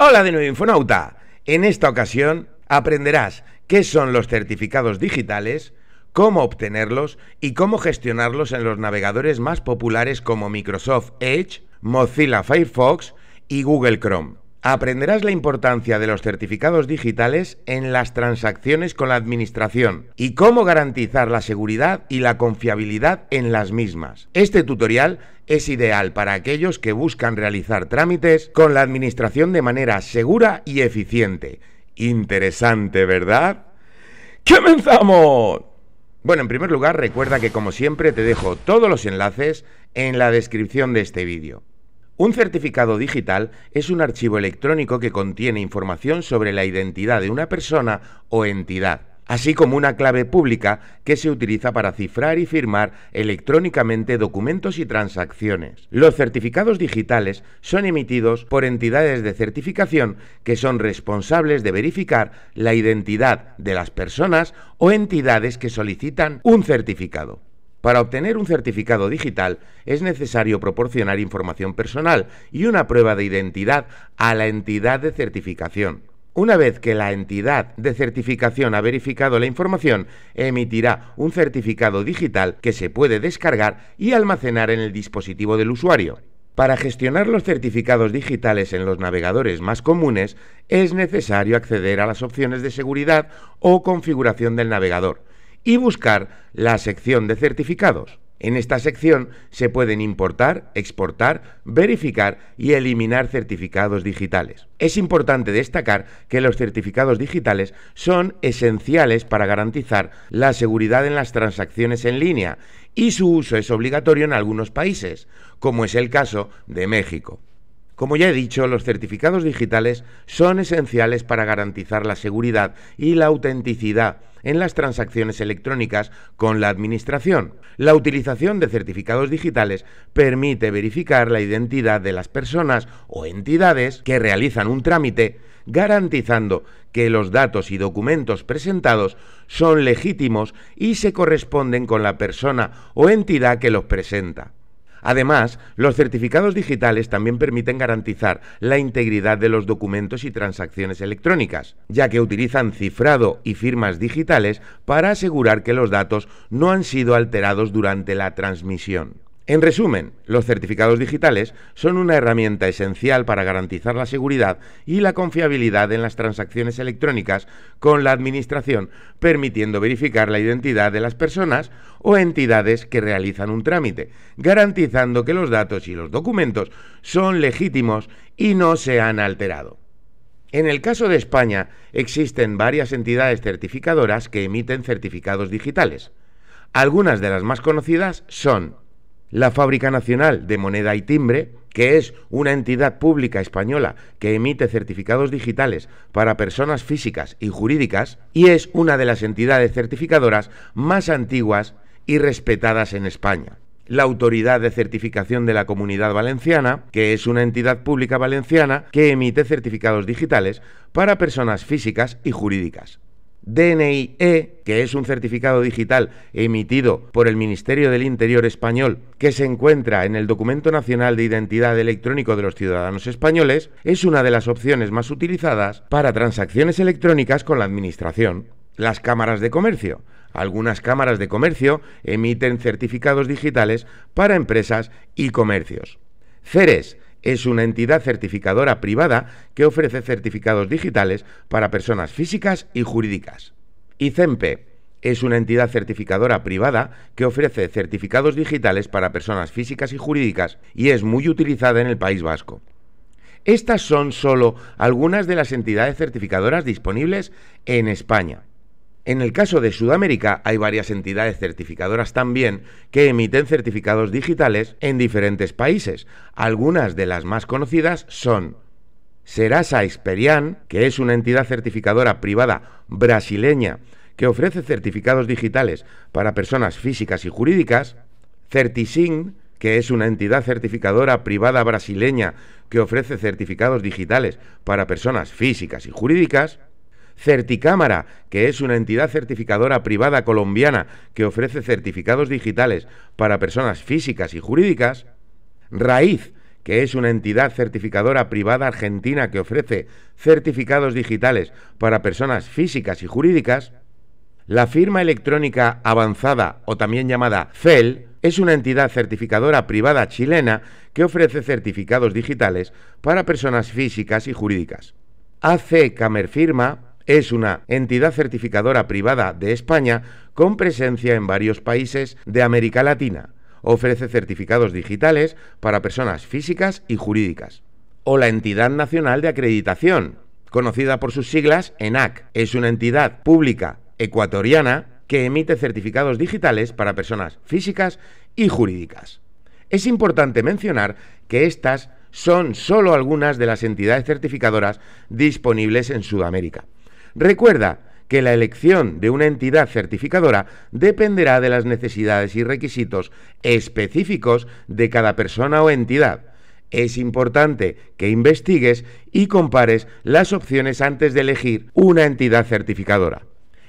Hola de nuevo, Infonauta. En esta ocasión aprenderás qué son los certificados digitales, cómo obtenerlos y cómo gestionarlos en los navegadores más populares como Microsoft Edge, Mozilla Firefox y Google Chrome. Aprenderás la importancia de los certificados digitales en las transacciones con la Administración y cómo garantizar la seguridad y la confiabilidad en las mismas. Este tutorial es ideal para aquellos que buscan realizar trámites con la Administración de manera segura y eficiente. Interesante, ¿verdad? ¡Comenzamos! Bueno, en primer lugar, recuerda que como siempre te dejo todos los enlaces en la descripción de este vídeo. Un certificado digital es un archivo electrónico que contiene información sobre la identidad de una persona o entidad, así como una clave pública que se utiliza para cifrar y firmar electrónicamente documentos y transacciones. Los certificados digitales son emitidos por entidades de certificación que son responsables de verificar la identidad de las personas o entidades que solicitan un certificado. Para obtener un certificado digital es necesario proporcionar información personal y una prueba de identidad a la entidad de certificación. Una vez que la entidad de certificación ha verificado la información, emitirá un certificado digital que se puede descargar y almacenar en el dispositivo del usuario. Para gestionar los certificados digitales en los navegadores más comunes, es necesario acceder a las opciones de seguridad o configuración del navegador y buscar la sección de certificados. En esta sección se pueden importar, exportar, verificar y eliminar certificados digitales. Es importante destacar que los certificados digitales son esenciales para garantizar la seguridad en las transacciones en línea y su uso es obligatorio en algunos países, como es el caso de México. Como ya he dicho, los certificados digitales son esenciales para garantizar la seguridad y la autenticidad en las transacciones electrónicas con la Administración. La utilización de certificados digitales permite verificar la identidad de las personas o entidades que realizan un trámite, garantizando que los datos y documentos presentados son legítimos y se corresponden con la persona o entidad que los presenta. Además, los certificados digitales también permiten garantizar la integridad de los documentos y transacciones electrónicas, ya que utilizan cifrado y firmas digitales para asegurar que los datos no han sido alterados durante la transmisión. En resumen, los certificados digitales son una herramienta esencial para garantizar la seguridad y la confiabilidad en las transacciones electrónicas con la Administración, permitiendo verificar la identidad de las personas o entidades que realizan un trámite, garantizando que los datos y los documentos son legítimos y no se han alterado. En el caso de España, existen varias entidades certificadoras que emiten certificados digitales. Algunas de las más conocidas son la Fábrica Nacional de Moneda y Timbre, que es una entidad pública española que emite certificados digitales para personas físicas y jurídicas, y es una de las entidades certificadoras más antiguas y respetadas en España. La Autoridad de Certificación de la Comunidad Valenciana, que es una entidad pública valenciana que emite certificados digitales para personas físicas y jurídicas. DNIE, que es un certificado digital emitido por el Ministerio del Interior español, que se encuentra en el Documento Nacional de Identidad Electrónico de los Ciudadanos Españoles, es una de las opciones más utilizadas para transacciones electrónicas con la Administración. Las cámaras de comercio. Algunas cámaras de comercio emiten certificados digitales para empresas y comercios. CERES, es una entidad certificadora privada que ofrece certificados digitales para personas físicas y jurídicas. ICEMPE es una entidad certificadora privada que ofrece certificados digitales para personas físicas y jurídicas y es muy utilizada en el País Vasco. Estas son solo algunas de las entidades certificadoras disponibles en España. En el caso de Sudamérica hay varias entidades certificadoras también que emiten certificados digitales en diferentes países. Algunas de las más conocidas son Serasa Experian, que es una entidad certificadora privada brasileña que ofrece certificados digitales para personas físicas y jurídicas, Certisign, que es una entidad certificadora privada brasileña que ofrece certificados digitales para personas físicas y jurídicas, Certicámara, que es una entidad certificadora privada colombiana que ofrece certificados digitales para personas físicas y jurídicas. Raíz, que es una entidad certificadora privada argentina que ofrece certificados digitales para personas físicas y jurídicas. La firma electrónica avanzada, o también llamada Cel, es una entidad certificadora privada chilena que ofrece certificados digitales para personas físicas y jurídicas. AC Camerfirma es una entidad certificadora privada de España con presencia en varios países de América Latina. Ofrece certificados digitales para personas físicas y jurídicas. O la Entidad Nacional de Acreditación, conocida por sus siglas ENAC. Es una entidad pública ecuatoriana que emite certificados digitales para personas físicas y jurídicas. Es importante mencionar que estas son solo algunas de las entidades certificadoras disponibles en Sudamérica. Recuerda que la elección de una entidad certificadora dependerá de las necesidades y requisitos específicos de cada persona o entidad. Es importante que investigues y compares las opciones antes de elegir una entidad certificadora.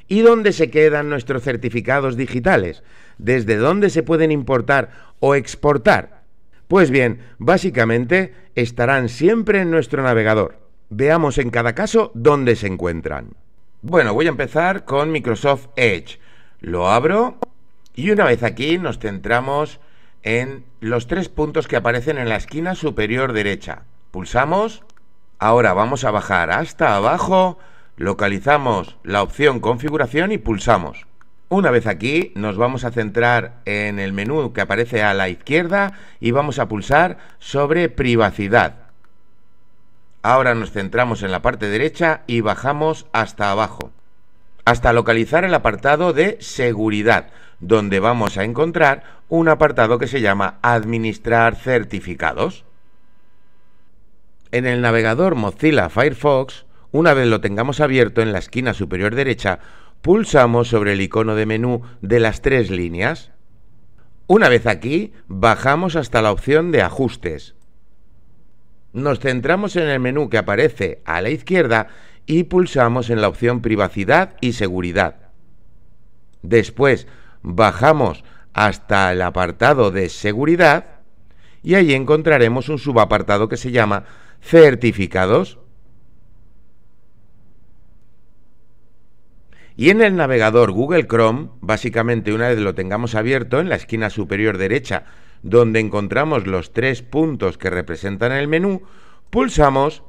¿Y dónde se quedan nuestros certificados digitales? ¿Desde dónde se pueden importar o exportar? Pues bien, básicamente estarán siempre en nuestro navegador. Veamos en cada caso dónde se encuentran. Bueno, voy a empezar con Microsoft Edge. Lo abro y una vez aquí nos centramos en los tres puntos que aparecen en la esquina superior derecha. Pulsamos, ahora vamos a bajar hasta abajo, localizamos la opción configuración y pulsamos. Una vez aquí nos vamos a centrar en el menú que aparece a la izquierda y vamos a pulsar sobre privacidad. Ahora nos centramos en la parte derecha y bajamos hasta abajo, hasta localizar el apartado de seguridad, donde vamos a encontrar un apartado que se llama Administrar certificados. En el navegador Mozilla Firefox, una vez lo tengamos abierto en la esquina superior derecha, pulsamos sobre el icono de menú de las tres líneas. Una vez aquí, bajamos hasta la opción de ajustes. Nos centramos en el menú que aparece a la izquierda y pulsamos en la opción Privacidad y Seguridad. Después bajamos hasta el apartado de Seguridad y allí encontraremos un subapartado que se llama Certificados. Y en el navegador Google Chrome, básicamente una vez lo tengamos abierto, en la esquina superior derecha donde encontramos los tres puntos que representan el menú, pulsamos,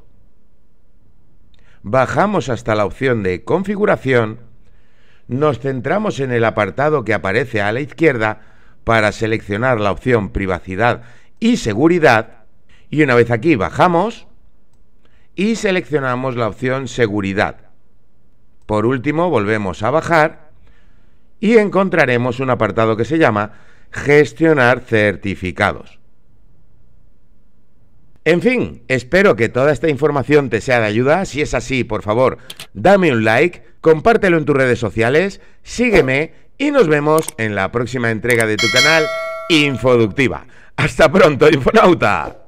bajamos hasta la opción de configuración, nos centramos en el apartado que aparece a la izquierda para seleccionar la opción privacidad y seguridad y una vez aquí bajamos y seleccionamos la opción seguridad. Por último volvemos a bajar y encontraremos un apartado que se llama gestionar certificados. En fin, espero que toda esta información te sea de ayuda. Si es así, por favor, dame un like, compártelo en tus redes sociales, sígueme y nos vemos en la próxima entrega de tu canal Infoductiva. Hasta pronto, Infonauta.